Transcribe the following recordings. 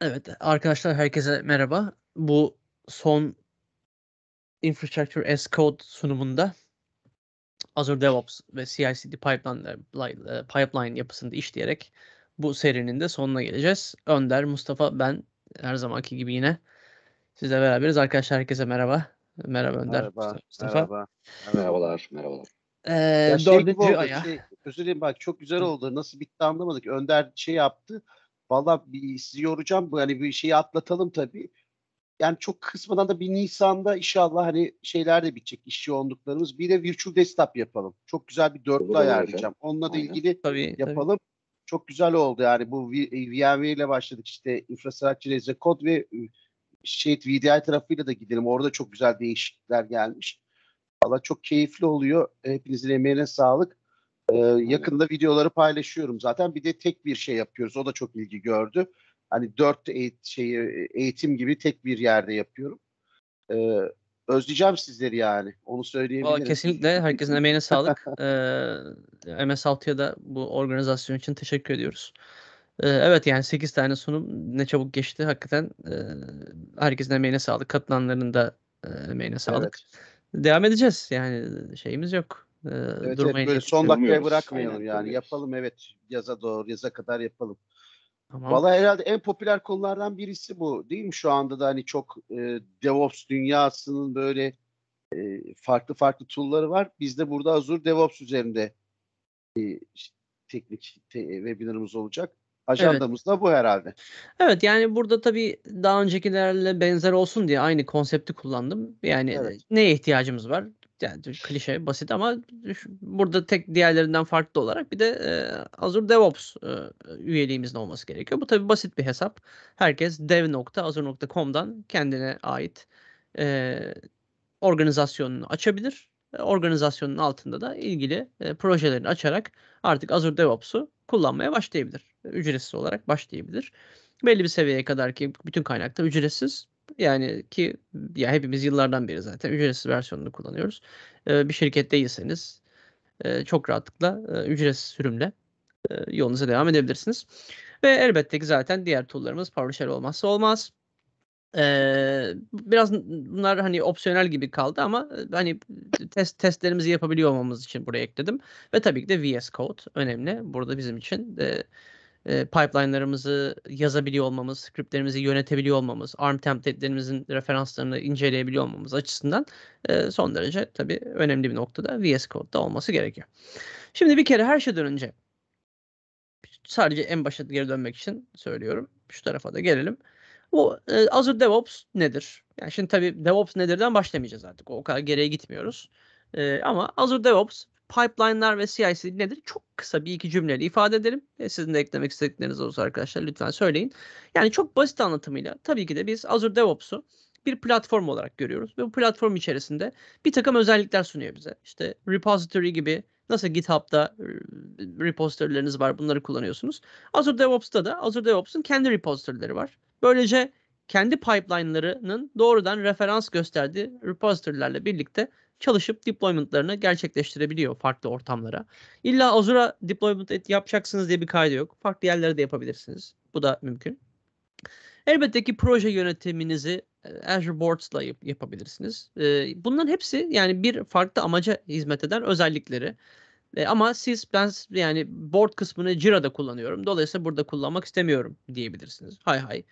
Evet arkadaşlar herkese merhaba. Bu son Infrastructure as Code sunumunda Azure DevOps ve CI/CD pipeline, e, e, pipeline yapısında işleyerek bu serinin de sonuna geleceğiz. Önder, Mustafa, ben her zamanki gibi yine sizle beraberiz. Arkadaşlar herkese merhaba. Merhaba Önder. Merhaba. Mustafa. Merhaba. Merhabalar. Merhabalar. Ee, ya şey dördüncü şey aya. Şey, özür dilerim bak çok güzel oldu. Nasıl bitti anlamadık. Önder şey yaptı Valla sizi yoracağım. Hani bir şeyi atlatalım tabii. Yani çok kısmadan da bir Nisan'da inşallah hani şeyler de bitecek iş yoğunluklarımız. Bir de virtual desktop yapalım. Çok güzel bir dörtlü Olur, ayarlayacağım. Hocam. Onunla da Aynen. ilgili tabii, yapalım. Tabii. Çok güzel oldu yani bu VMware ile başladık işte infrastructure as a code ve ıı, şey VDI tarafıyla da gidelim. Orada çok güzel değişiklikler gelmiş. Valla çok keyifli oluyor. Hepinizin emeğine sağlık. Ee, yakında videoları paylaşıyorum zaten. Bir de tek bir şey yapıyoruz. O da çok ilgi gördü. Hani dört eğit şeyi, eğitim gibi tek bir yerde yapıyorum. Ee, özleyeceğim sizleri yani. Onu söyleyebilirim. Vallahi kesinlikle. Herkesin emeğine sağlık. Ee, ms ya da bu organizasyon için teşekkür ediyoruz. Ee, evet yani 8 tane sunum ne çabuk geçti. Hakikaten e, herkesin emeğine sağlık. Katılanların da e, emeğine sağlık. Evet. Devam edeceğiz. Yani şeyimiz yok e, evet, evet, böyle son dakikaya bırakmayalım Aynen, yani. Yapalım evet yaza doğru yaza kadar yapalım. Tamam. Valla herhalde en popüler konulardan birisi bu değil mi şu anda da hani çok e, DevOps dünyasının böyle e, farklı farklı tool'ları var. Biz de burada Azure DevOps üzerinde e, teknik te, webinarımız olacak. Ajandamız evet. da bu herhalde. Evet yani burada tabii daha öncekilerle benzer olsun diye aynı konsepti kullandım. Yani evet. neye ihtiyacımız var? yani klişe basit ama burada tek diğerlerinden farklı olarak bir de e, Azure DevOps e, üyeliğimizin olması gerekiyor. Bu tabi basit bir hesap. Herkes dev.azure.com'dan kendine ait e, organizasyonunu açabilir. E, organizasyonun altında da ilgili e, projelerini açarak artık Azure DevOps'u kullanmaya başlayabilir. Ücretsiz olarak başlayabilir. Belli bir seviyeye kadar ki bütün kaynakta ücretsiz yani ki ya hepimiz yıllardan beri zaten ücretsiz versiyonunu kullanıyoruz. bir şirket değilseniz çok rahatlıkla ücretsiz sürümle yolunuza devam edebilirsiniz. Ve elbette ki zaten diğer tool'larımız PowerShell olmazsa olmaz. biraz bunlar hani opsiyonel gibi kaldı ama hani test testlerimizi yapabiliyor olmamız için buraya ekledim. Ve tabii ki de VS Code önemli. Burada bizim için e, e, pipeline'larımızı yazabiliyor olmamız, scriptlerimizi yönetebiliyor olmamız, ARM template'lerimizin referanslarını inceleyebiliyor olmamız açısından e, son derece tabii önemli bir noktada VS Code'da olması gerekiyor. Şimdi bir kere her şeyden önce sadece en başa geri dönmek için söylüyorum. Şu tarafa da gelelim. Bu e, Azure DevOps nedir? Yani şimdi tabii DevOps nedirden başlamayacağız artık. O kadar geriye gitmiyoruz. E, ama Azure DevOps pipeline'lar ve CICD nedir? Çok kısa bir iki cümleyle ifade ederim. E sizin de eklemek istedikleriniz olursa arkadaşlar lütfen söyleyin. Yani çok basit anlatımıyla tabii ki de biz Azure DevOps'u bir platform olarak görüyoruz ve bu platform içerisinde bir takım özellikler sunuyor bize. İşte repository gibi nasıl GitHub'da repository'leriniz var bunları kullanıyorsunuz. Azure DevOps'ta da Azure DevOps'un kendi repository'leri var. Böylece kendi pipeline'larının doğrudan referans gösterdiği repository'lerle birlikte çalışıp deployment'larını gerçekleştirebiliyor farklı ortamlara. İlla Azura deployment yapacaksınız diye bir kaydı yok. Farklı yerlere de yapabilirsiniz. Bu da mümkün. Elbette ki proje yönetiminizi e, Azure Boards'la yap- yapabilirsiniz. Ee, bunların hepsi yani bir farklı amaca hizmet eden özellikleri. E, ama siz ben yani board kısmını Jira'da kullanıyorum. Dolayısıyla burada kullanmak istemiyorum diyebilirsiniz. Hay hay.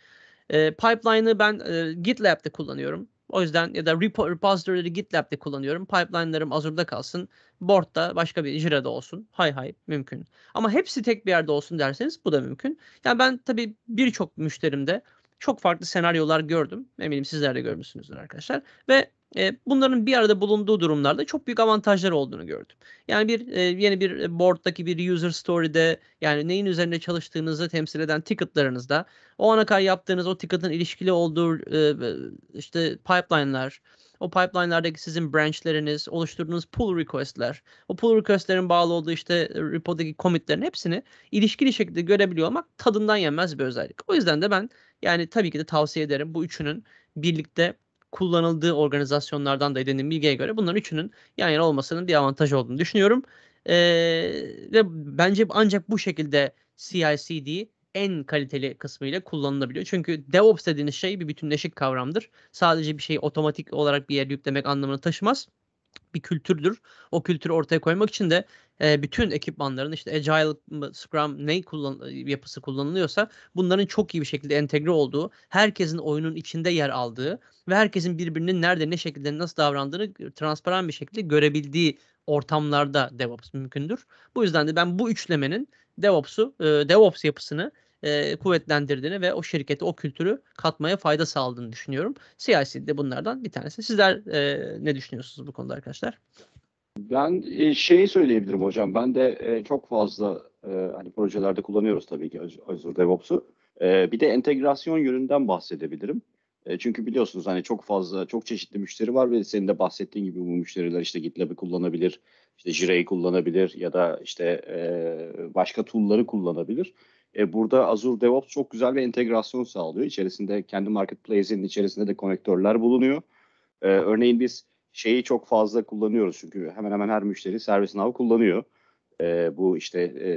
E, pipeline'ı ben e, GitLab'de kullanıyorum. O yüzden ya da repo, repository'leri GitLab'de kullanıyorum. Pipeline'larım Azure'da kalsın. board da başka bir Jira'da olsun. Hay hay mümkün. Ama hepsi tek bir yerde olsun derseniz bu da mümkün. Yani ben tabii birçok müşterimde çok farklı senaryolar gördüm. Eminim sizler de görmüşsünüzdür arkadaşlar. Ve e, bunların bir arada bulunduğu durumlarda çok büyük avantajlar olduğunu gördüm. Yani bir e, yeni bir board'daki bir user story'de yani neyin üzerinde çalıştığınızı temsil eden ticket'larınızda o ana kadar yaptığınız o ticket'ın ilişkili olduğu e, işte pipeline'lar, o pipeline'lardaki sizin branch'leriniz, oluşturduğunuz pull request'ler, o pull request'lerin bağlı olduğu işte repo'daki commit'lerin hepsini ilişkili şekilde görebiliyor olmak tadından yenmez bir özellik. O yüzden de ben yani tabii ki de tavsiye ederim bu üçünün birlikte kullanıldığı organizasyonlardan da edindiğim bilgiye göre bunların üçünün yan yana olmasının bir avantajı olduğunu düşünüyorum. E, ve bence ancak bu şekilde CI/CD en kaliteli kısmıyla kullanılabiliyor. Çünkü DevOps dediğiniz şey bir bütünleşik kavramdır. Sadece bir şeyi otomatik olarak bir yere yüklemek anlamını taşımaz. Bir kültürdür. O kültürü ortaya koymak için de e, bütün ekipmanların işte Agile, Scrum ne kullan yapısı kullanılıyorsa bunların çok iyi bir şekilde entegre olduğu, herkesin oyunun içinde yer aldığı ve herkesin birbirinin nerede ne şekilde nasıl davrandığını transparan bir şekilde görebildiği ortamlarda DevOps mümkündür. Bu yüzden de ben bu üçlemenin DevOps'u, e, DevOps yapısını e, kuvvetlendirdiğini ve o şirkete o kültürü katmaya fayda sağladığını düşünüyorum. de bunlardan bir tanesi. Sizler e, ne düşünüyorsunuz bu konuda arkadaşlar? Ben e, şeyi söyleyebilirim hocam. Ben de e, çok fazla e, hani projelerde kullanıyoruz tabii ki Azure DevOps'u. Bir de entegrasyon yönünden bahsedebilirim. Çünkü biliyorsunuz hani çok fazla, çok çeşitli müşteri var ve senin de bahsettiğin gibi bu müşteriler işte GitLab'ı kullanabilir, işte Jira'yı kullanabilir ya da işte başka tool'ları kullanabilir. Burada Azure DevOps çok güzel bir entegrasyon sağlıyor. İçerisinde kendi marketplace'in içerisinde de konektörler bulunuyor. Örneğin biz şeyi çok fazla kullanıyoruz çünkü hemen hemen her müşteri servis ServiceNow kullanıyor. E, bu işte e,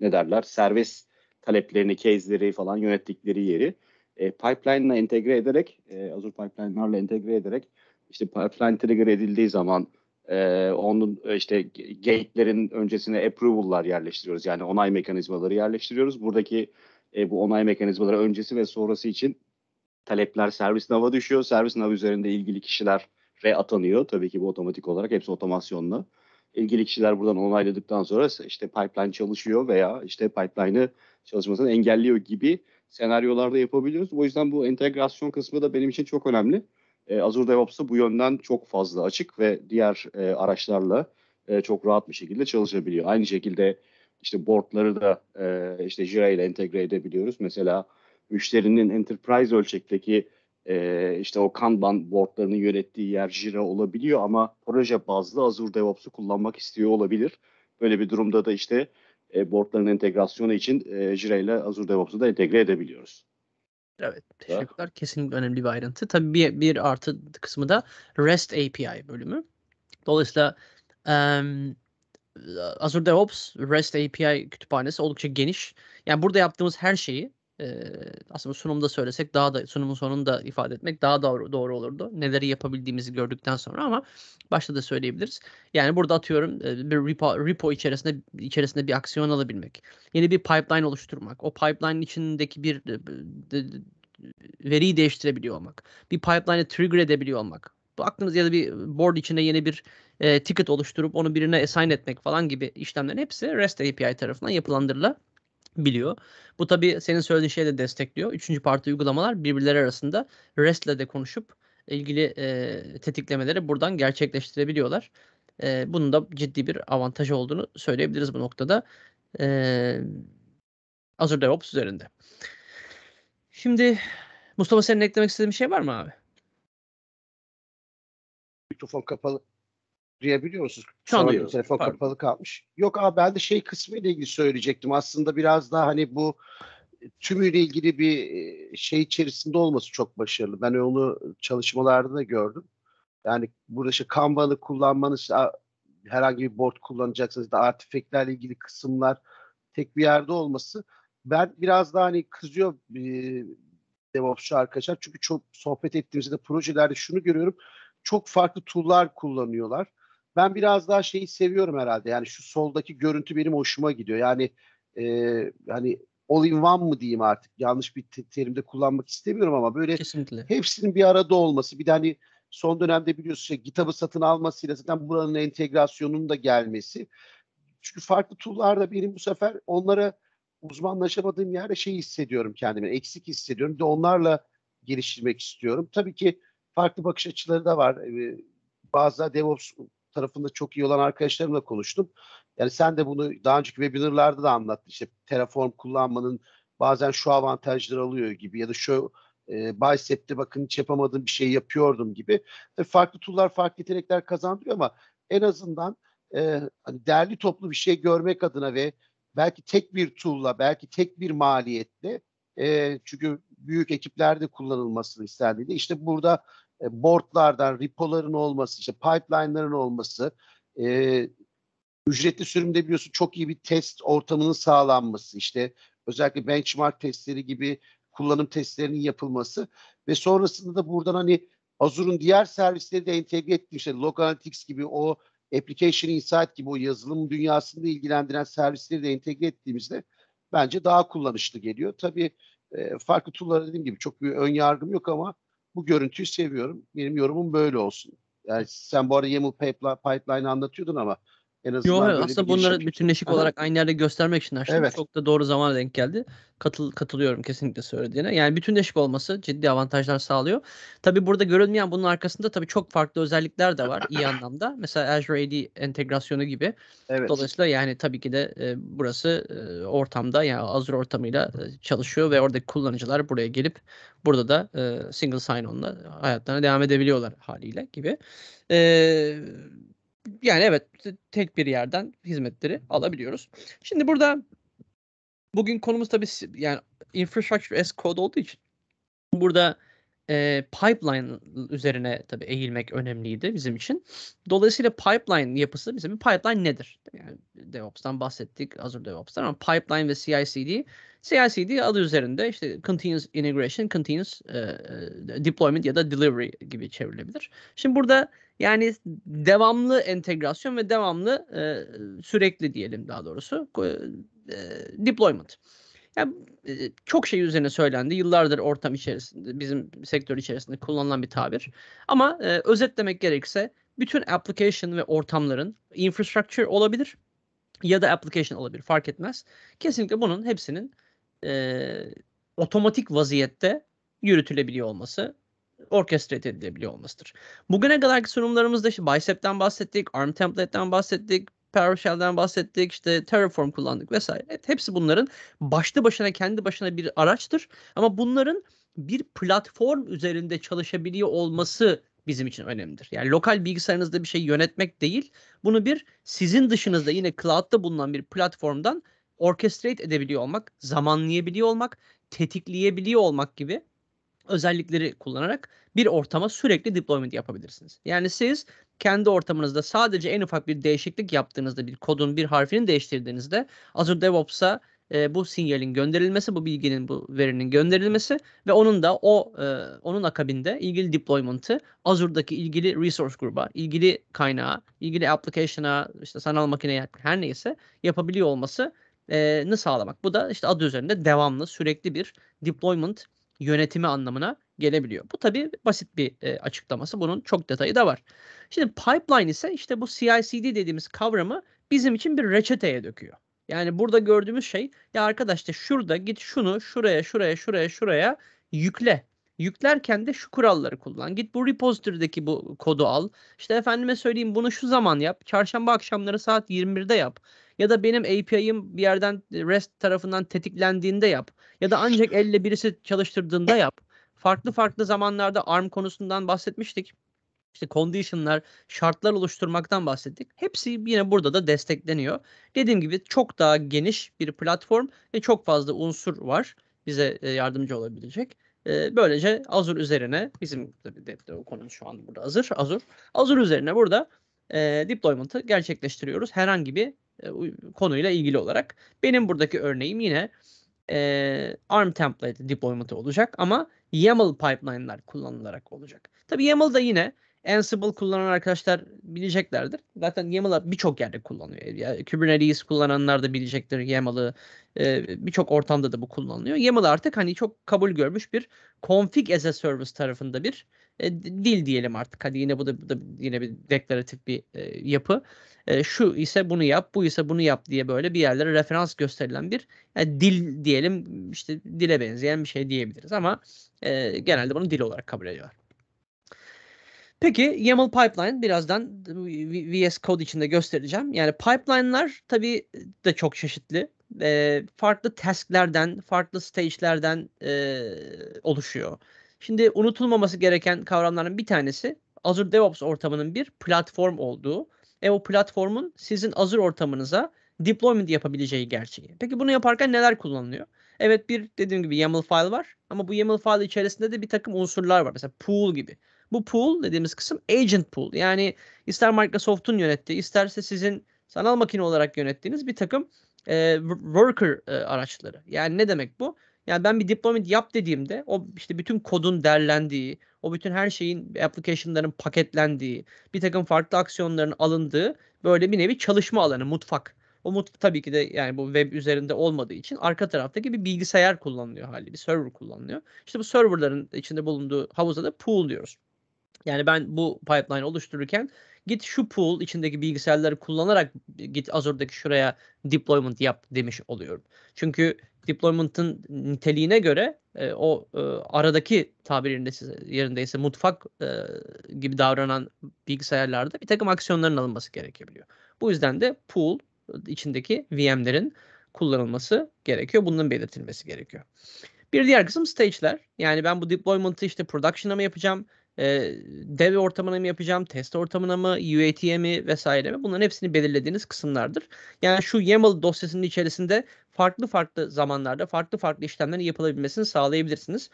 ne derler servis taleplerini, case'leri falan yönettikleri yeri e, ile entegre ederek, e, Azure pipeline'larla entegre ederek işte pipeline trigger edildiği zaman e, onun e, işte gate'lerin öncesine approval'lar yerleştiriyoruz. Yani onay mekanizmaları yerleştiriyoruz. Buradaki e, bu onay mekanizmaları öncesi ve sonrası için talepler servis nava düşüyor. Servis nav üzerinde ilgili kişiler re atanıyor. Tabii ki bu otomatik olarak hepsi otomasyonlu İlgili kişiler buradan onayladıktan sonra işte pipeline çalışıyor veya işte pipeline'ı çalışmasını engelliyor gibi senaryolarda yapabiliyoruz. O yüzden bu entegrasyon kısmı da benim için çok önemli. E, Azure DevOps'ı bu yönden çok fazla açık ve diğer e, araçlarla e, çok rahat bir şekilde çalışabiliyor. Aynı şekilde işte boardları da e, işte Jira ile entegre edebiliyoruz. Mesela müşterinin enterprise ölçekteki e, işte o Kanban boardlarının yönettiği yer Jira olabiliyor ama proje bazlı Azure DevOps'u kullanmak istiyor olabilir. Böyle bir durumda da işte e, boardların entegrasyonu için e, Jira ile Azure DevOps'u da entegre edebiliyoruz. Evet teşekkürler. Kesinlikle önemli bir ayrıntı. Tabii bir, bir artı kısmı da REST API bölümü. Dolayısıyla um, Azure DevOps REST API kütüphanesi oldukça geniş. Yani burada yaptığımız her şeyi aslında sunumda söylesek daha da sunumun sonunda ifade etmek daha doğru, doğru olurdu. Neleri yapabildiğimizi gördükten sonra ama başta da söyleyebiliriz. Yani burada atıyorum bir repo, repo içerisinde içerisinde bir aksiyon alabilmek. Yeni bir pipeline oluşturmak. O pipeline içindeki bir de, veriyi değiştirebiliyor olmak. Bir pipeline'ı trigger edebiliyor olmak. Bu aklınız ya da bir board içinde yeni bir e, ticket oluşturup onu birine assign etmek falan gibi işlemlerin hepsi REST API tarafından yapılandırılabilir biliyor. Bu tabii senin söylediğin şeyi de destekliyor. Üçüncü parti uygulamalar birbirleri arasında REST'le de konuşup ilgili e, tetiklemeleri buradan gerçekleştirebiliyorlar. E, bunun da ciddi bir avantajı olduğunu söyleyebiliriz bu noktada. E, Azure DevOps üzerinde. Şimdi Mustafa senin eklemek istediğin bir şey var mı abi? Mikrofon kapalı duyabiliyor musunuz? Çalıyor. Telefon Pardon. kapalı kalmış. Yok abi ben de şey kısmı ile ilgili söyleyecektim. Aslında biraz daha hani bu e, tümüyle ilgili bir e, şey içerisinde olması çok başarılı. Ben onu çalışmalarda da gördüm. Yani burada işte Kanban'ı kullanmanız herhangi bir board kullanacaksınız da artifeklerle ilgili kısımlar tek bir yerde olması. Ben biraz daha hani kızıyor e, DevOps'çu arkadaşlar. Çünkü çok sohbet ettiğimizde projelerde şunu görüyorum. Çok farklı tool'lar kullanıyorlar ben biraz daha şeyi seviyorum herhalde. Yani şu soldaki görüntü benim hoşuma gidiyor. Yani e, hani all in one mı diyeyim artık yanlış bir terimde kullanmak istemiyorum ama böyle Kesinlikle. hepsinin bir arada olması bir de hani son dönemde biliyorsunuz şey, GitHub'ı satın almasıyla zaten buranın entegrasyonunun da gelmesi. Çünkü farklı tool'larda benim bu sefer onlara uzmanlaşamadığım yerde şey hissediyorum kendimi eksik hissediyorum. Bir de onlarla geliştirmek istiyorum. Tabii ki farklı bakış açıları da var. Bazı DevOps tarafında çok iyi olan arkadaşlarımla konuştum. Yani sen de bunu daha önceki webinarlarda da anlattın. İşte Terraform kullanmanın bazen şu avantajları alıyor gibi ya da şu e, bicep'te bakın hiç yapamadığım bir şey yapıyordum gibi. Tabii e, farklı tool'lar farklı yetenekler kazandırıyor ama en azından e, hani değerli toplu bir şey görmek adına ve belki tek bir tool'la belki tek bir maliyetle e, çünkü büyük ekiplerde kullanılmasını istendiğinde işte burada e, boardlardan, repoların olması, işte pipeline'ların olması, e, ücretli sürümde biliyorsun çok iyi bir test ortamının sağlanması, işte özellikle benchmark testleri gibi kullanım testlerinin yapılması ve sonrasında da buradan hani Azure'un diğer servisleri de entegre ettiği işte Log Analytics gibi o Application Insight gibi o yazılım dünyasında ilgilendiren servisleri de entegre ettiğimizde bence daha kullanışlı geliyor. Tabii e, farklı tool'lara dediğim gibi çok bir ön yargım yok ama bu görüntüyü seviyorum. Benim yorumum böyle olsun. Yani sen bu arada Yemu Pipeline anlatıyordun ama en azından Yo, aslında bunları şey. bütünleşik Aha. olarak aynı yerde göstermek için açtım. Evet. Çok da doğru zamana denk geldi. Katıl, katılıyorum kesinlikle söylediğine. Yani bütünleşik olması ciddi avantajlar sağlıyor. Tabi burada görünmeyen bunun arkasında tabi çok farklı özellikler de var iyi anlamda. Mesela Azure AD entegrasyonu gibi. Evet. Dolayısıyla yani tabii ki de e, burası e, ortamda yani Azure ortamıyla e, çalışıyor ve oradaki kullanıcılar buraya gelip burada da e, single sign-on'la hayatlarına devam edebiliyorlar haliyle gibi. Eee yani evet tek bir yerden hizmetleri alabiliyoruz. Şimdi burada bugün konumuz tabii yani infrastructure as code olduğu için burada e, pipeline üzerine tabii eğilmek önemliydi bizim için. Dolayısıyla pipeline yapısı bizim bir pipeline nedir? Yani DevOps'tan bahsettik, Azure DevOps'tan ama pipeline ve CI/CD CI/CD adı üzerinde işte continuous integration, continuous e, deployment ya da delivery gibi çevrilebilir. Şimdi burada yani devamlı entegrasyon ve devamlı e, sürekli diyelim daha doğrusu e, deployment. Ya, e, çok şey üzerine söylendi. Yıllardır ortam içerisinde, bizim sektör içerisinde kullanılan bir tabir. Ama e, özetlemek gerekirse bütün application ve ortamların infrastructure olabilir ya da application olabilir fark etmez. Kesinlikle bunun hepsinin e, otomatik vaziyette yürütülebiliyor olması orkestrate edilebiliyor olmasıdır. Bugüne kadarki sunumlarımızda işte Bicep'ten bahsettik, Arm template'ten bahsettik, PowerShell'den bahsettik, işte Terraform kullandık vesaire. Evet, hepsi bunların başlı başına kendi başına bir araçtır. Ama bunların bir platform üzerinde çalışabiliyor olması bizim için önemlidir. Yani lokal bilgisayarınızda bir şey yönetmek değil, bunu bir sizin dışınızda yine cloud'da bulunan bir platformdan orchestrate edebiliyor olmak, zamanlayabiliyor olmak, tetikleyebiliyor olmak gibi özellikleri kullanarak bir ortama sürekli deployment yapabilirsiniz. Yani siz kendi ortamınızda sadece en ufak bir değişiklik yaptığınızda bir kodun bir harfini değiştirdiğinizde Azure DevOps'a e, bu sinyalin gönderilmesi, bu bilginin, bu verinin gönderilmesi ve onun da o e, onun akabinde ilgili deployment'ı Azure'daki ilgili resource gruba, ilgili kaynağa, ilgili application'a, işte sanal makineye her neyse yapabiliyor olması ne sağlamak. Bu da işte adı üzerinde devamlı, sürekli bir deployment yönetimi anlamına gelebiliyor. Bu tabii basit bir e, açıklaması. Bunun çok detayı da var. Şimdi pipeline ise işte bu CICD dediğimiz kavramı bizim için bir reçeteye döküyor. Yani burada gördüğümüz şey ya arkadaş işte şurada git şunu şuraya şuraya şuraya şuraya yükle. Yüklerken de şu kuralları kullan. Git bu repository'deki bu kodu al. İşte efendime söyleyeyim bunu şu zaman yap. Çarşamba akşamları saat 21'de yap. Ya da benim API'm bir yerden REST tarafından tetiklendiğinde yap. Ya da ancak elle birisi çalıştırdığında yap farklı farklı zamanlarda ARM konusundan bahsetmiştik. İşte condition'lar, şartlar oluşturmaktan bahsettik. Hepsi yine burada da destekleniyor. Dediğim gibi çok daha geniş bir platform ve çok fazla unsur var bize e, yardımcı olabilecek. E, böylece Azure üzerine bizim o konu şu an burada hazır Azure. Azure üzerine burada e, deployment'ı gerçekleştiriyoruz herhangi bir e, konuyla ilgili olarak. Benim buradaki örneğim yine e, ARM template deployment'ı olacak ama YAML pipeline'lar kullanılarak olacak. Tabii YAML da yine Ansible kullanan arkadaşlar bileceklerdir. Zaten YAML'ı birçok yerde kullanıyor. Yani Kubernetes kullananlar da bilecektir YAML'ı. E, birçok ortamda da bu kullanılıyor. YAML artık hani çok kabul görmüş bir config as a service tarafında bir e, dil diyelim artık. Hadi yine bu da, bu da yine bir deklaratif bir e, yapı. E, şu ise bunu yap, bu ise bunu yap diye böyle bir yerlere referans gösterilen bir yani e, dil diyelim işte dile benzeyen bir şey diyebiliriz ama e, genelde bunu dil olarak kabul ediyorlar. Peki YAML pipeline birazdan VS Code içinde göstereceğim. Yani pipeline'lar tabii de çok çeşitli. E, farklı task'lerden, farklı stage'lerden e, oluşuyor. Şimdi unutulmaması gereken kavramların bir tanesi Azure DevOps ortamının bir platform olduğu. E o platformun sizin Azure ortamınıza deployment yapabileceği gerçeği. Peki bunu yaparken neler kullanılıyor? Evet bir dediğim gibi YAML file var ama bu YAML file içerisinde de bir takım unsurlar var. Mesela pool gibi. Bu pool dediğimiz kısım agent pool. Yani ister Microsoft'un yönettiği isterse sizin sanal makine olarak yönettiğiniz bir takım e, worker e, araçları. Yani ne demek bu? Yani ben bir deployment yap dediğimde o işte bütün kodun derlendiği, o bütün her şeyin application'ların paketlendiği, bir takım farklı aksiyonların alındığı böyle bir nevi çalışma alanı, mutfak. O mutfak tabii ki de yani bu web üzerinde olmadığı için arka taraftaki bir bilgisayar kullanılıyor hali, bir server kullanılıyor. İşte bu serverların içinde bulunduğu havuza da pool diyoruz. Yani ben bu pipeline oluştururken Git şu pool içindeki bilgisayarları kullanarak git Azure'daki şuraya deployment yap demiş oluyorum. Çünkü deployment'ın niteliğine göre e, o e, aradaki tabirinde yerindeyse mutfak e, gibi davranan bilgisayarlarda bir takım aksiyonların alınması gerekebiliyor. Bu yüzden de pool içindeki VM'lerin kullanılması gerekiyor. Bunun belirtilmesi gerekiyor. Bir diğer kısım stage'ler. Yani ben bu deployment'ı işte production'a mı yapacağım? e, dev ortamına mı yapacağım, test ortamına mı, UAT'ye mi vesaire mi? Bunların hepsini belirlediğiniz kısımlardır. Yani şu YAML dosyasının içerisinde farklı farklı zamanlarda farklı farklı işlemlerin yapılabilmesini sağlayabilirsiniz.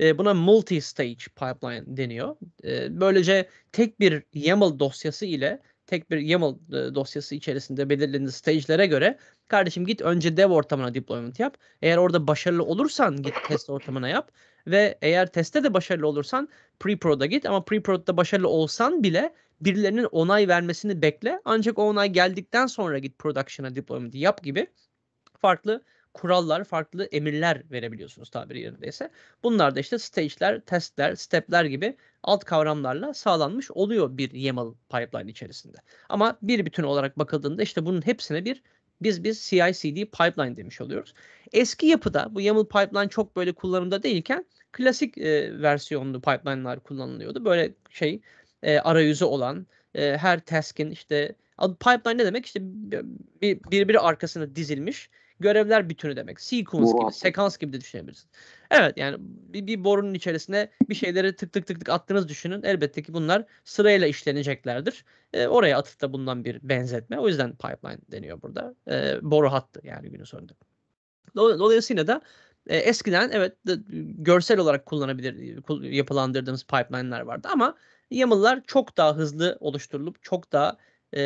E, buna multi-stage pipeline deniyor. E, böylece tek bir YAML dosyası ile tek bir YAML dosyası içerisinde belirlediğiniz stage'lere göre kardeşim git önce dev ortamına deployment yap. Eğer orada başarılı olursan git test ortamına yap. Ve eğer teste de başarılı olursan pre-pro'da git ama pre-pro'da başarılı olsan bile birilerinin onay vermesini bekle. Ancak o onay geldikten sonra git production'a deployment'i yap gibi farklı kurallar, farklı emirler verebiliyorsunuz tabiri yerindeyse. Bunlar da işte stage'ler, testler, step'ler gibi alt kavramlarla sağlanmış oluyor bir YAML pipeline içerisinde. Ama bir bütün olarak bakıldığında işte bunun hepsine bir biz biz CI/CD pipeline demiş oluyoruz. Eski yapıda bu YAML pipeline çok böyle kullanımda değilken klasik e, versiyonlu pipeline'lar kullanılıyordu. Böyle şey e, arayüzü olan e, her task'in işte pipeline ne demek? İşte birbiri arkasına dizilmiş görevler bütünü demek. Sequence gibi, sekans gibi de düşünebilirsin. Evet yani bir, bir borunun içerisine bir şeyleri tık tık tık tık attığınız düşünün. Elbette ki bunlar sırayla işleneceklerdir. E, oraya atıfta bundan bir benzetme. O yüzden pipeline deniyor burada. E, boru hattı yani günün sonunda. Dolayısıyla da e, eskiden evet de, görsel olarak kullanabilir yapılandırdığımız pipeline'lar vardı ama YAML'lar çok daha hızlı oluşturulup çok daha e,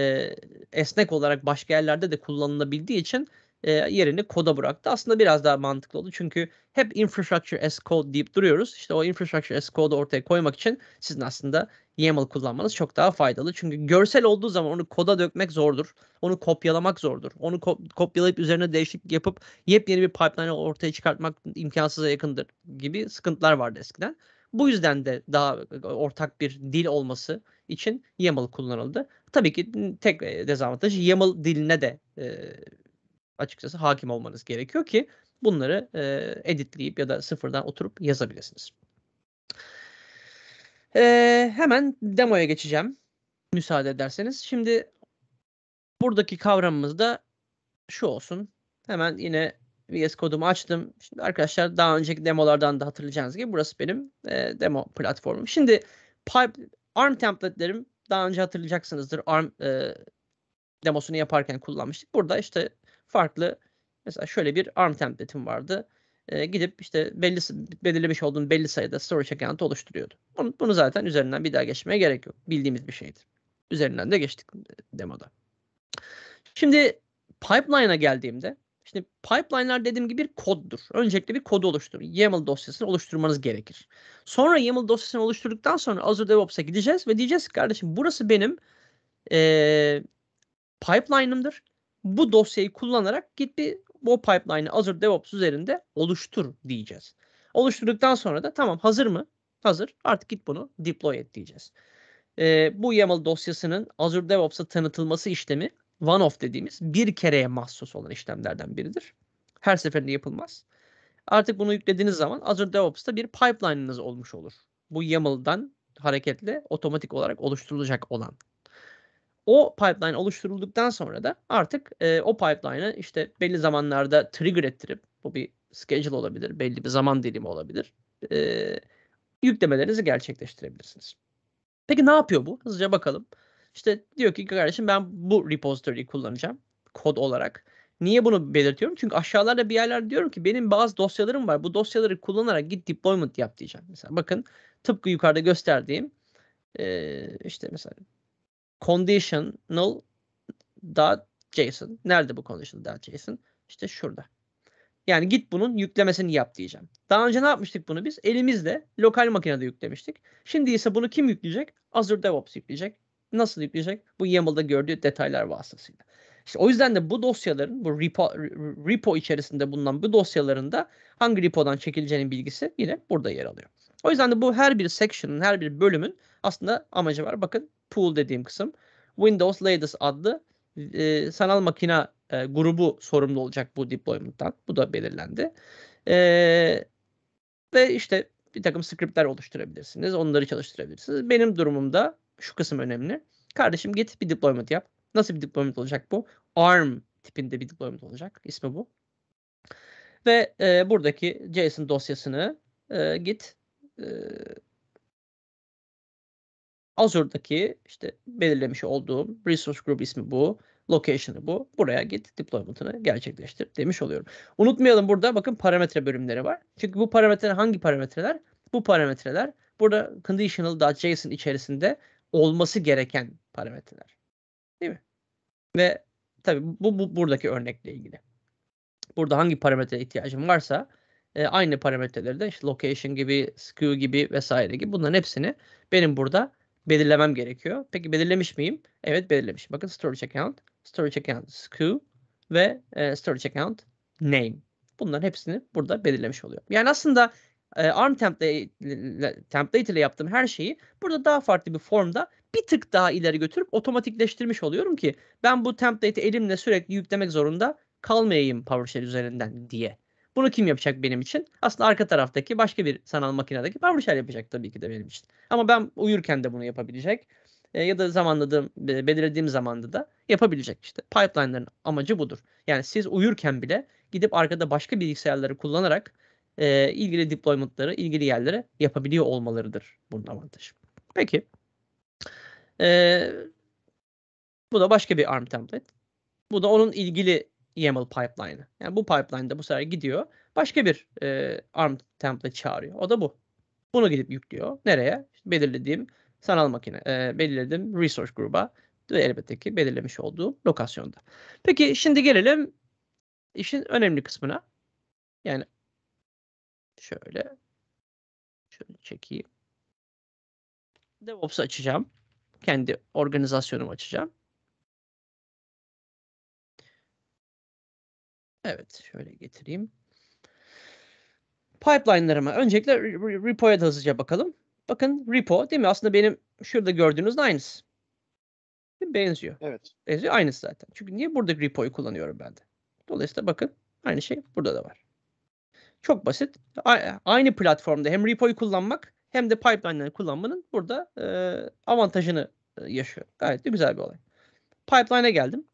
esnek olarak başka yerlerde de kullanılabildiği için e, yerini koda bıraktı. Aslında biraz daha mantıklı oldu. Çünkü hep infrastructure as code deyip duruyoruz. İşte o infrastructure as code'u ortaya koymak için sizin aslında YAML kullanmanız çok daha faydalı. Çünkü görsel olduğu zaman onu koda dökmek zordur. Onu kopyalamak zordur. Onu ko- kopyalayıp üzerine değişiklik yapıp yepyeni bir pipeline ortaya çıkartmak imkansıza yakındır gibi sıkıntılar vardı eskiden. Bu yüzden de daha e, ortak bir dil olması için YAML kullanıldı. Tabii ki tek e, dezavantajı YAML diline de e, açıkçası hakim olmanız gerekiyor ki bunları e, editleyip ya da sıfırdan oturup yazabilirsiniz. E, hemen demoya geçeceğim müsaade ederseniz. Şimdi buradaki kavramımız da şu olsun. Hemen yine VS Code'umu açtım. Şimdi arkadaşlar daha önceki demolardan da hatırlayacağınız gibi burası benim e, demo platformum. Şimdi pipe, ARM template'lerim daha önce hatırlayacaksınızdır. ARM e, demosunu yaparken kullanmıştık. Burada işte farklı mesela şöyle bir ARM template'im vardı. E, gidip işte belli belirlemiş olduğun belli sayıda storage checkount oluşturuyordu. Bunu, bunu zaten üzerinden bir daha geçmeye gerek yok. Bildiğimiz bir şeydi. Üzerinden de geçtik demoda. Şimdi pipeline'a geldiğimde Şimdi pipeline'lar dediğim gibi bir koddur. Öncelikle bir kodu oluşturun. YAML dosyasını oluşturmanız gerekir. Sonra YAML dosyasını oluşturduktan sonra Azure DevOps'a gideceğiz ve diyeceğiz ki kardeşim burası benim e, pipeline'ımdır bu dosyayı kullanarak git bir bu pipeline'ı Azure DevOps üzerinde oluştur diyeceğiz. Oluşturduktan sonra da tamam hazır mı? Hazır. Artık git bunu deploy et diyeceğiz. Ee, bu YAML dosyasının Azure DevOps'a tanıtılması işlemi one-off dediğimiz bir kereye mahsus olan işlemlerden biridir. Her seferinde yapılmaz. Artık bunu yüklediğiniz zaman Azure DevOps'ta bir pipeline'ınız olmuş olur. Bu YAML'dan hareketle otomatik olarak oluşturulacak olan o pipeline oluşturulduktan sonra da artık e, o pipeline'ı işte belli zamanlarda trigger ettirip bu bir schedule olabilir, belli bir zaman dilimi olabilir. E, yüklemelerinizi gerçekleştirebilirsiniz. Peki ne yapıyor bu? Hızlıca bakalım. İşte diyor ki kardeşim ben bu repository'yi kullanacağım kod olarak. Niye bunu belirtiyorum? Çünkü aşağılarda bir yerler diyorum ki benim bazı dosyalarım var. Bu dosyaları kullanarak git deployment yap diyeceğim. Mesela bakın tıpkı yukarıda gösterdiğim e, işte mesela conditional JSON. Nerede bu conditional JSON? İşte şurada. Yani git bunun yüklemesini yap diyeceğim. Daha önce ne yapmıştık bunu biz? Elimizde lokal makinede yüklemiştik. Şimdi ise bunu kim yükleyecek? Azure DevOps yükleyecek. Nasıl yükleyecek? Bu YAML'da gördüğü detaylar vasıtasıyla. İşte o yüzden de bu dosyaların, bu repo, repo içerisinde bulunan bu dosyaların da hangi repodan çekileceğinin bilgisi yine burada yer alıyor. O yüzden de bu her bir section'ın, her bir bölümün aslında amacı var. Bakın pool dediğim kısım. Windows Latest adlı e, sanal makina e, grubu sorumlu olacak bu deployment'tan. Bu da belirlendi. E, ve işte bir takım scriptler oluşturabilirsiniz. Onları çalıştırabilirsiniz. Benim durumumda şu kısım önemli. Kardeşim git bir deployment yap. Nasıl bir deployment olacak bu? ARM tipinde bir deployment olacak. İsmi bu. Ve e, buradaki JSON dosyasını e, git e, Azure'daki işte belirlemiş olduğum resource group ismi bu. Location'ı bu. Buraya git deployment'ını gerçekleştir demiş oluyorum. Unutmayalım burada bakın parametre bölümleri var. Çünkü bu parametreler hangi parametreler? Bu parametreler burada conditional.json içerisinde olması gereken parametreler. Değil mi? Ve tabii bu, bu buradaki örnekle ilgili. Burada hangi parametre ihtiyacım varsa e, aynı parametreleri de işte location gibi, skew gibi vesaire gibi bunların hepsini benim burada belirlemem gerekiyor. Peki belirlemiş miyim? Evet belirlemiş. Bakın storage account, storage account skew ve e, storage account name. Bunların hepsini burada belirlemiş oluyor. Yani aslında e, ARM template, template ile yaptığım her şeyi burada daha farklı bir formda bir tık daha ileri götürüp otomatikleştirmiş oluyorum ki ben bu template'i elimle sürekli yüklemek zorunda kalmayayım PowerShell üzerinden diye. Bunu kim yapacak benim için? Aslında arka taraftaki başka bir sanal makinedeki publisher yapacak tabii ki de benim için. Ama ben uyurken de bunu yapabilecek e, ya da zamanladığım, belirlediğim zamanda da yapabilecek işte. Pipeline'ların amacı budur. Yani siz uyurken bile gidip arkada başka bilgisayarları kullanarak e, ilgili deployment'ları, ilgili yerlere yapabiliyor olmalarıdır bunun avantajı. Peki. E, bu da başka bir ARM template. Bu da onun ilgili YAML pipeline'ı. Yani bu pipeline'da bu sefer gidiyor. Başka bir e, ARM template çağırıyor. O da bu. Bunu gidip yüklüyor. Nereye? İşte belirlediğim sanal makine, e, belirlediğim resource gruba ve elbette ki belirlemiş olduğu lokasyonda. Peki şimdi gelelim işin önemli kısmına. Yani şöyle şöyle çekeyim. DevOps açacağım. Kendi organizasyonumu açacağım. Evet şöyle getireyim. Pipeline'larıma öncelikle repo'ya da hızlıca bakalım. Bakın repo değil mi? Aslında benim şurada gördüğünüz aynısı. Benziyor. Evet. Benziyor aynısı zaten. Çünkü niye burada repo'yu kullanıyorum ben de? Dolayısıyla bakın aynı şey burada da var. Çok basit. A- e, aynı platformda hem repo'yu kullanmak hem de pipeline'ları kullanmanın burada e, avantajını e, yaşıyor. Gayet de güzel bir olay. Pipeline'e geldim.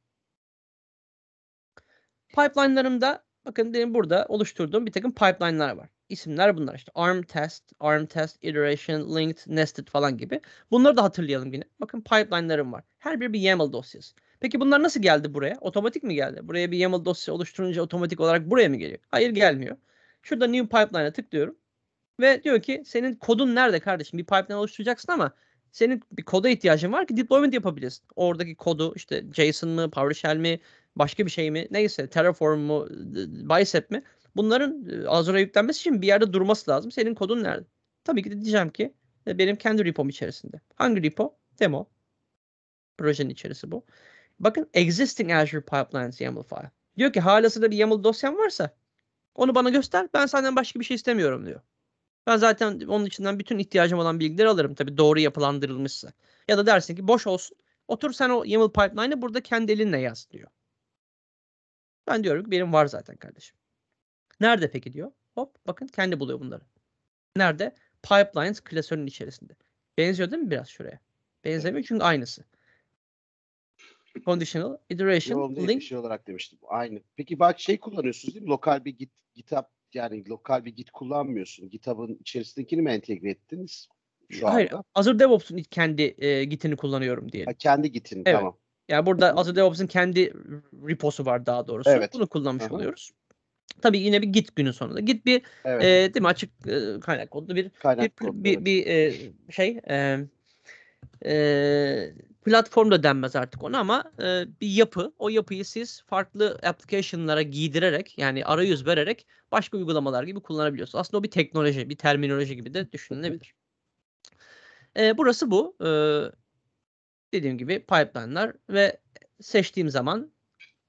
Pipeline'larımda bakın benim burada oluşturduğum bir takım pipeline'lar var. İsimler bunlar işte arm test, arm test, iteration, linked, nested falan gibi. Bunları da hatırlayalım yine. Bakın pipeline'larım var. Her biri bir YAML dosyası. Peki bunlar nasıl geldi buraya? Otomatik mi geldi? Buraya bir YAML dosyası oluşturunca otomatik olarak buraya mı geliyor? Hayır gelmiyor. Şurada new pipeline'a tıklıyorum. Ve diyor ki senin kodun nerede kardeşim? Bir pipeline oluşturacaksın ama senin bir koda ihtiyacın var ki deployment yapabilirsin. Oradaki kodu işte JSON mı, PowerShell mi, başka bir şey mi, neyse Terraform mu, Bicep mi? Bunların e, Azure'a yüklenmesi için bir yerde durması lazım. Senin kodun nerede? Tabii ki de diyeceğim ki e, benim kendi repom içerisinde. Hangi repo? Demo. Projenin içerisi bu. Bakın existing Azure Pipelines YAML file. Diyor ki halasında bir YAML dosyan varsa onu bana göster. Ben senden başka bir şey istemiyorum diyor. Ben zaten onun içinden bütün ihtiyacım olan bilgileri alırım tabii doğru yapılandırılmışsa. Ya da dersin ki boş olsun. Otur sen o YAML pipeline'ı burada kendi elinle yaz diyor. Ben diyorum ki benim var zaten kardeşim. Nerede peki diyor. Hop bakın kendi buluyor bunları. Nerede? Pipelines klasörünün içerisinde. Benziyor değil mi biraz şuraya? Benzemiyor çünkü aynısı. Conditional, iteration, Yolda link. Şey olarak demiştim. Aynı. Peki bak şey kullanıyorsunuz değil mi? Lokal bir git, GitHub yani lokal bir git kullanmıyorsun. GitHub'ın içerisindekini mi entegre ettiniz? Şu Hayır. Anda? Azure DevOps'un kendi e, gitini kullanıyorum diye. Ha, kendi gitini evet. tamam. Yani burada Azure DevOps'un kendi reposu var daha doğrusu. Evet. Bunu kullanmış Aha. oluyoruz. Tabii yine bir git günün sonunda. Git bir evet. e, değil mi açık e, kaynak kodlu bir kaynak bir, kodlu, bir, evet. bir, bir e, şey e, e platform da denmez artık ona ama e, bir yapı. O yapıyı siz farklı application'lara giydirerek yani arayüz vererek başka uygulamalar gibi kullanabiliyorsunuz. Aslında o bir teknoloji, bir terminoloji gibi de düşünülebilir. E, burası bu. E, dediğim gibi pipeline'lar ve seçtiğim zaman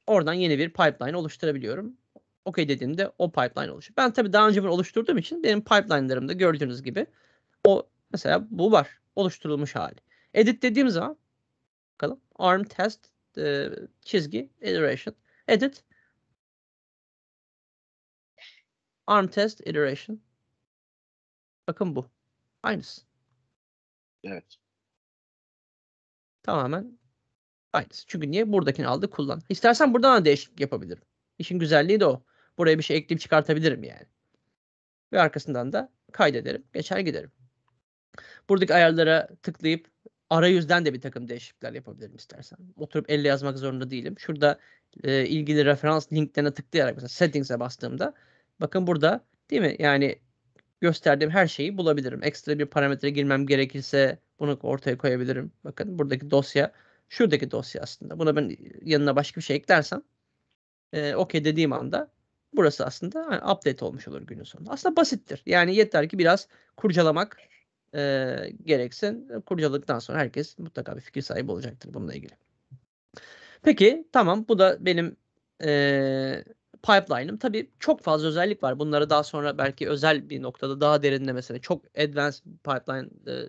oradan yeni bir pipeline oluşturabiliyorum. Okey dediğimde o pipeline oluşuyor. Ben tabii daha önce bunu oluşturduğum için benim pipeline'larımda gördüğünüz gibi o mesela bu var. Oluşturulmuş hali. Edit dediğim zaman arm test e, çizgi iteration edit arm test iteration bakın bu aynısı evet tamamen aynısı çünkü niye buradakini aldı kullan istersen buradan da değişiklik yapabilirim işin güzelliği de o buraya bir şey ekleyip çıkartabilirim yani ve arkasından da kaydederim geçer giderim buradaki ayarlara tıklayıp arayüzden de bir takım değişiklikler yapabilirim istersen. Oturup elle yazmak zorunda değilim. Şurada e, ilgili referans linklerine tıklayarak mesela settings'e bastığımda bakın burada değil mi? Yani gösterdiğim her şeyi bulabilirim. Ekstra bir parametre girmem gerekirse bunu ortaya koyabilirim. Bakın buradaki dosya şuradaki dosya aslında. Buna ben yanına başka bir şey eklersem e, okey dediğim anda burası aslında hani update olmuş olur günün sonunda. Aslında basittir. Yani yeter ki biraz kurcalamak, e, gereksin kurcaladıktan sonra herkes mutlaka bir fikir sahibi olacaktır bununla ilgili. Peki tamam bu da benim e, pipeline'ım. Tabii çok fazla özellik var. Bunları daha sonra belki özel bir noktada daha derinlemesine çok advanced pipeline e,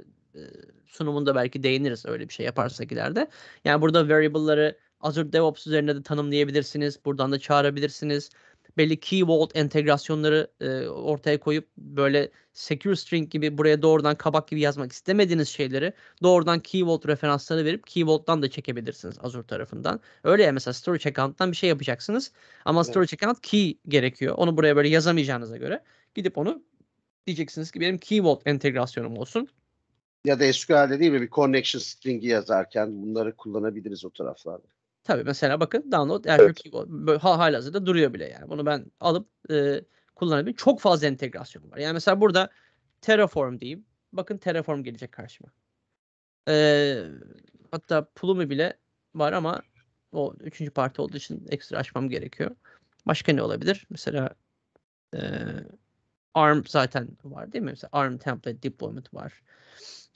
sunumunda belki değiniriz öyle bir şey yaparsak ileride. Yani burada variable'ları Azure DevOps üzerinde de tanımlayabilirsiniz. Buradan da çağırabilirsiniz belli key vault entegrasyonları e, ortaya koyup böyle secure string gibi buraya doğrudan kabak gibi yazmak istemediğiniz şeyleri doğrudan key vault referanslarını verip key vault'tan da çekebilirsiniz Azure tarafından. Öyle ya mesela storage account'tan bir şey yapacaksınız ama evet. storage account key gerekiyor. Onu buraya böyle yazamayacağınıza göre gidip onu diyeceksiniz ki benim key vault entegrasyonum olsun. Ya da SQL'de değil mi bir connection string'i yazarken bunları kullanabiliriz o taraflarda. Tabii mesela bakın download Azure şey evet. hala hazırda duruyor bile yani. Bunu ben alıp e, kullanabilirim. Çok fazla entegrasyon var. Yani mesela burada Terraform diyeyim. Bakın Terraform gelecek karşıma. E, hatta Plumi bile var ama o üçüncü parti olduğu için ekstra açmam gerekiyor. Başka ne olabilir? Mesela e, ARM zaten var değil mi? Mesela ARM template deployment var.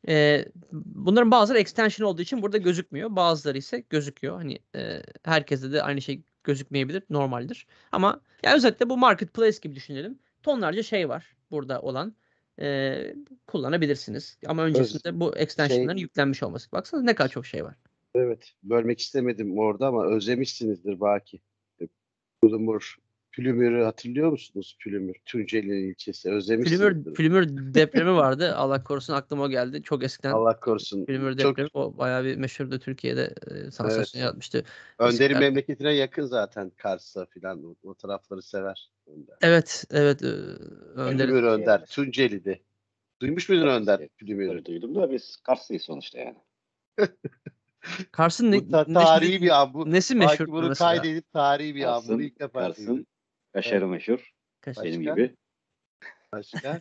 E, bunların bazıları extension olduğu için burada gözükmüyor. Bazıları ise gözüküyor. Hani e, herkeste de aynı şey gözükmeyebilir. Normaldir. Ama yani özetle bu marketplace gibi düşünelim. Tonlarca şey var burada olan. E, kullanabilirsiniz. Ama öncesinde bu extensionların şey, yüklenmiş olması. Baksanız ne kadar çok şey var. Evet. Bölmek istemedim orada ama özlemişsinizdir belki. Ee, Bulunur Plümür'ü hatırlıyor musunuz? Plümür, Tunceli'nin ilçesi. Özlemişsiniz. Plümür, Plümür depremi vardı. Allah korusun aklıma geldi. Çok eskiden. Allah korusun. Plümür depremi Çok... o bayağı bir meşhurdu Türkiye'de. E, sansasyon evet. yapmıştı. Önder'in Eskiler... memleketine yakın zaten Kars'a filan. O, o tarafları sever. Önder. Evet, evet. E, Önder. Plümür Önder. Tunceli'di. Duymuş muydun Önder? Plümür'ü duydum da biz Kars'lıyız sonuçta yani. Kars'ın ne, tarihi neşi, bir an bu. Nesi meşhur? Bunu mesela? kaydedip tarihi bir Karsın, an bunu ilk defa. Kars'ın Kaşarı evet. meşhur. Kaşar. Benim Başka? gibi. Başka?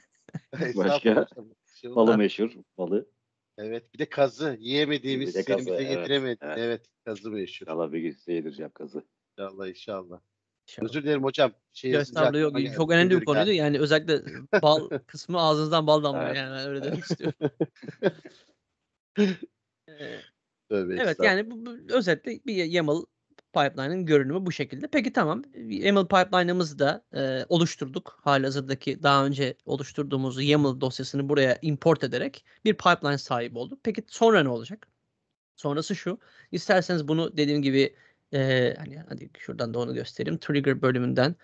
Başka? Balı meşhur. Balı. Evet bir de kazı yiyemediğimiz bir de kazı, evet, yediremedi. Evet. evet kazı meşhur. İnşallah bir gün size yedireceğim kazı. İnşallah inşallah. inşallah. Özür dilerim hocam. Şey Göstermiyor yok. Yani, çok önemli bir konuydu. Yani özellikle bal kısmı ağzınızdan bal damlıyor. Evet. Yani öyle demek istiyorum. Ee, Tövbe evet yani bu, bu, özetle bir Yaml Pipeline'ın görünümü bu şekilde. Peki tamam. YAML pipeline'ımızı da e, oluşturduk. Halihazırdaki daha önce oluşturduğumuz YAML dosyasını buraya import ederek bir pipeline sahibi olduk. Peki sonra ne olacak? Sonrası şu. İsterseniz bunu dediğim gibi e, hani hadi şuradan da onu göstereyim. Trigger bölümünden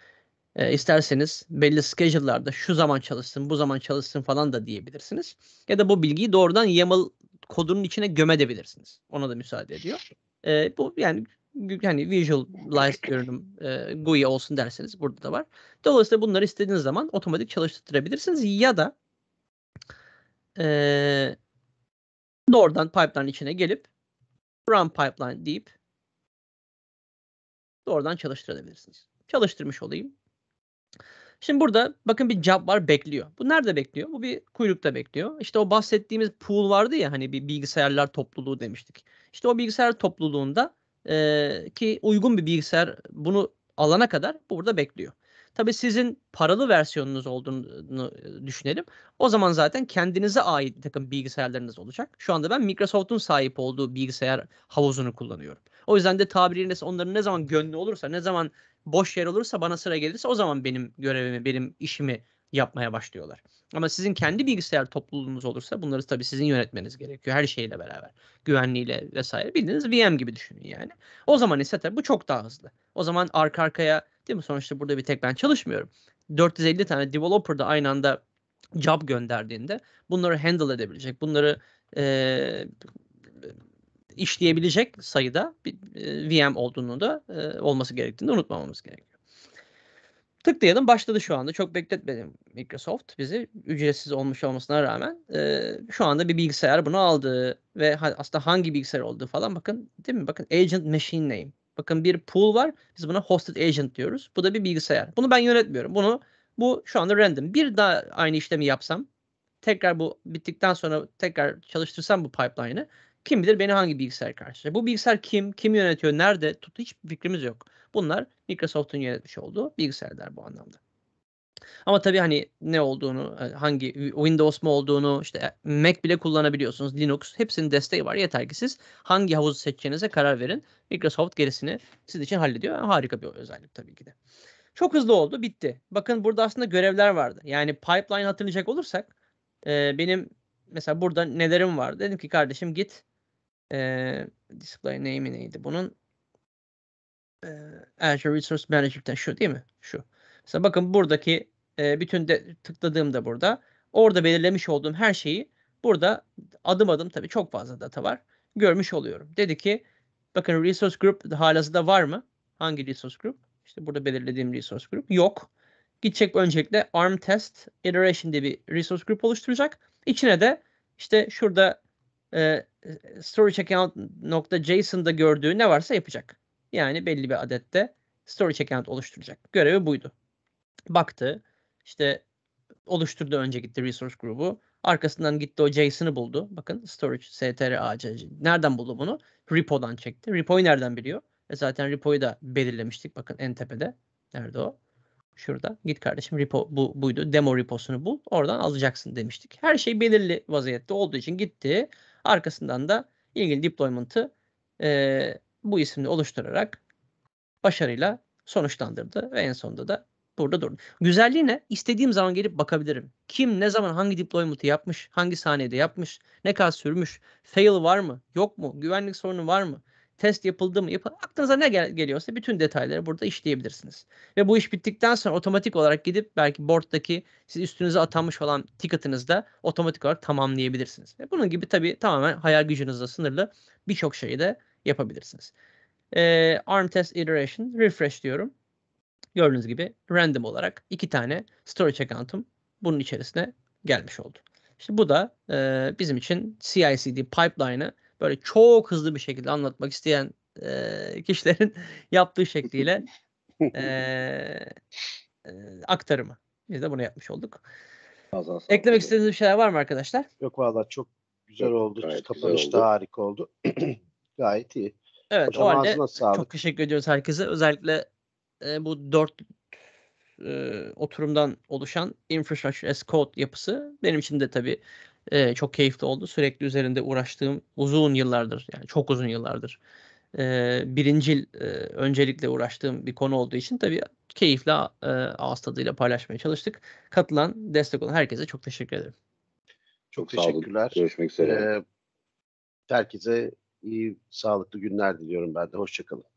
e, isterseniz belli schedule'larda şu zaman çalışsın, bu zaman çalışsın falan da diyebilirsiniz. Ya da bu bilgiyi doğrudan YAML kodunun içine gömedebilirsiniz. Ona da müsaade ediyor. E, bu yani yani visualize görünüm e, GUI olsun derseniz burada da var. Dolayısıyla bunları istediğiniz zaman otomatik çalıştırabilirsiniz ya da e, doğrudan pipeline içine gelip run pipeline deyip doğrudan çalıştırabilirsiniz. Çalıştırmış olayım. Şimdi burada bakın bir job var bekliyor. Bu nerede bekliyor? Bu bir kuyrukta bekliyor. İşte o bahsettiğimiz pool vardı ya hani bir bilgisayarlar topluluğu demiştik. İşte o bilgisayar topluluğunda e, ki uygun bir bilgisayar bunu alana kadar burada bekliyor. Tabii sizin paralı versiyonunuz olduğunu düşünelim. O zaman zaten kendinize ait takım bilgisayarlarınız olacak. Şu anda ben Microsoft'un sahip olduğu bilgisayar havuzunu kullanıyorum. O yüzden de tabiriniz onların ne zaman gönlü olursa, ne zaman boş yer olursa, bana sıra gelirse o zaman benim görevimi, benim işimi yapmaya başlıyorlar. Ama sizin kendi bilgisayar topluluğunuz olursa bunları tabii sizin yönetmeniz gerekiyor her şeyle beraber. Güvenliğiyle vesaire bildiğiniz VM gibi düşünün yani. O zaman ise tabii bu çok daha hızlı. O zaman arka arkaya değil mi sonuçta burada bir tek ben çalışmıyorum. 450 tane developer da aynı anda job gönderdiğinde bunları handle edebilecek, bunları e, işleyebilecek sayıda bir, e, VM olduğunu da e, olması gerektiğini unutmamamız gerekiyor. Tıklayalım başladı şu anda. Çok bekletmedim Microsoft bizi. Ücretsiz olmuş olmasına rağmen e, şu anda bir bilgisayar bunu aldı ve ha, aslında hangi bilgisayar olduğu falan bakın değil mi? Bakın Agent Machine Name. Bakın bir pool var. Biz buna hosted agent diyoruz. Bu da bir bilgisayar. Bunu ben yönetmiyorum. Bunu bu şu anda random. Bir daha aynı işlemi yapsam tekrar bu bittikten sonra tekrar çalıştırsam bu pipeline'ı kim bilir beni hangi bilgisayar karşılayacak. Bu bilgisayar kim, kim yönetiyor, nerede tuttu hiç fikrimiz yok. Bunlar Microsoft'un yönetmiş olduğu bilgisayarlar bu anlamda. Ama tabii hani ne olduğunu, e, hangi Windows mu olduğunu, işte e, Mac bile kullanabiliyorsunuz, Linux hepsinin desteği var. Yeter ki siz hangi havuzu seçeceğinize karar verin. Microsoft gerisini siz için hallediyor. harika bir özellik tabii ki de. Çok hızlı oldu, bitti. Bakın burada aslında görevler vardı. Yani pipeline hatırlayacak olursak e, benim mesela burada nelerim vardı. Dedim ki kardeşim git e, display name'i neydi bunun? e, Azure Resource Management'ten şu değil mi? Şu. Mesela bakın buradaki e, bütün de, tıkladığımda burada orada belirlemiş olduğum her şeyi burada adım adım tabii çok fazla data var. Görmüş oluyorum. Dedi ki bakın resource group halihazırda var mı? Hangi resource group? İşte burada belirlediğim resource group yok. Gidecek öncelikle arm test iteration diye bir resource group oluşturacak. İçine de işte şurada e, storage account.json'da gördüğü ne varsa yapacak. Yani belli bir adette story checkout oluşturacak. Görevi buydu. Baktı. işte oluşturdu önce gitti resource grubu. Arkasından gitti o JSON'ı buldu. Bakın storage, str, ac. Nereden buldu bunu? Repo'dan çekti. Repo'yu nereden biliyor? E zaten repo'yu da belirlemiştik. Bakın en tepede. Nerede o? Şurada. Git kardeşim repo bu, buydu. Demo reposunu bul. Oradan alacaksın demiştik. Her şey belirli vaziyette olduğu için gitti. Arkasından da ilgili deployment'ı e, bu isimle oluşturarak başarıyla sonuçlandırdı ve en sonunda da burada durdu. Güzelliği ne? İstediğim zaman gelip bakabilirim. Kim ne zaman hangi deployment'ı yapmış, hangi saniyede yapmış, ne kadar sürmüş, fail var mı, yok mu, güvenlik sorunu var mı, test yapıldı mı, yapıldı. aklınıza ne gel- geliyorsa bütün detayları burada işleyebilirsiniz. Ve bu iş bittikten sonra otomatik olarak gidip belki board'daki siz üstünüze atanmış olan ticket'ınızda otomatik olarak tamamlayabilirsiniz. Ve bunun gibi tabii tamamen hayal gücünüzle sınırlı birçok şeyi de yapabilirsiniz. Ee, ARM test iteration refresh diyorum. Gördüğünüz gibi random olarak iki tane storage account'um bunun içerisine gelmiş oldu. İşte bu da e, bizim için CI/CD pipeline'ı böyle çok hızlı bir şekilde anlatmak isteyen e, kişilerin yaptığı şekliyle e, e, aktarımı. Biz de bunu yapmış olduk. Fazla Eklemek istediğiniz bir şeyler var mı arkadaşlar? Yok vallahi çok güzel oldu. Gayet Kapanış güzel da harika oldu. Gayet iyi. Evet Hocam o halde çok teşekkür ediyoruz herkese. Özellikle e, bu dört e, oturumdan oluşan Infrastructure as Code yapısı benim için de tabii e, çok keyifli oldu. Sürekli üzerinde uğraştığım uzun yıllardır yani çok uzun yıllardır e, birincil e, öncelikle uğraştığım bir konu olduğu için tabii keyifle e, ağız tadıyla paylaşmaya çalıştık. Katılan, destek olan herkese çok teşekkür ederim. Çok, çok teşekkürler. Görüşmek üzere. Ee, herkese İyi sağlıklı günler diliyorum ben de. Hoşçakalın.